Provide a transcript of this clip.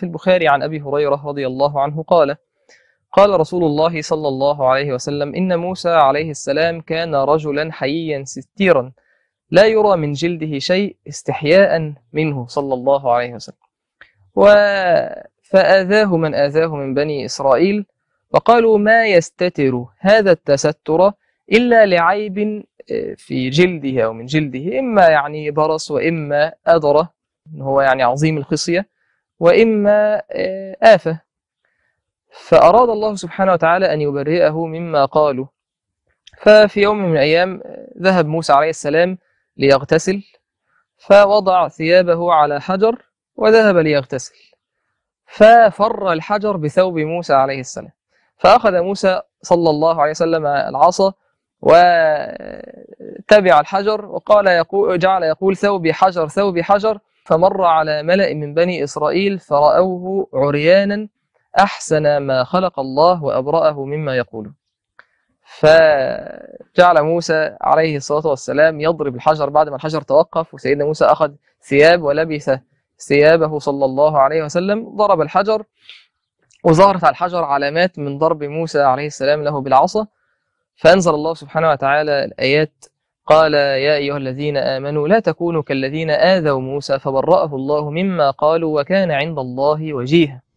في البخاري عن أبي هريرة رضي الله عنه قال قال رسول الله صلى الله عليه وسلم إن موسى عليه السلام كان رجلا حييا ستيرا لا يرى من جلده شيء استحياء منه صلى الله عليه وسلم و فآذاه من آذاه من بني إسرائيل وقالوا ما يستتر هذا التستر إلا لعيب آه، في جلده أو من جلده إما يعني برص وإما أدرة هو يعني عظيم الخصية وإما آه، آفة فأراد الله سبحانه وتعالى أن يبرئه مما قالوا ففي يوم من الأيام آه، ذهب موسى عليه السلام ليغتسل فوضع ثيابه على حجر وذهب ليغتسل ففر الحجر بثوب موسى عليه السلام فأخذ موسى صلى الله عليه وسلم العصا وتبع الحجر وقال يقول جعل يقول ثوبي حجر ثوبي حجر فمر على ملأ من بني إسرائيل فرأوه عريانا أحسن ما خلق الله وأبرأه مما يقوله فجعل موسى عليه الصلاة والسلام يضرب الحجر بعد ما الحجر توقف وسيدنا موسى أخذ ثياب ولبس ثيابه صلى الله عليه وسلم ضرب الحجر وظهرت على الحجر علامات من ضرب موسى عليه السلام له بالعصا فأنزل الله سبحانه وتعالى الآيات قال يا أيها الذين آمنوا لا تكونوا كالذين آذوا موسى فبرأه الله مما قالوا وكان عند الله وجيها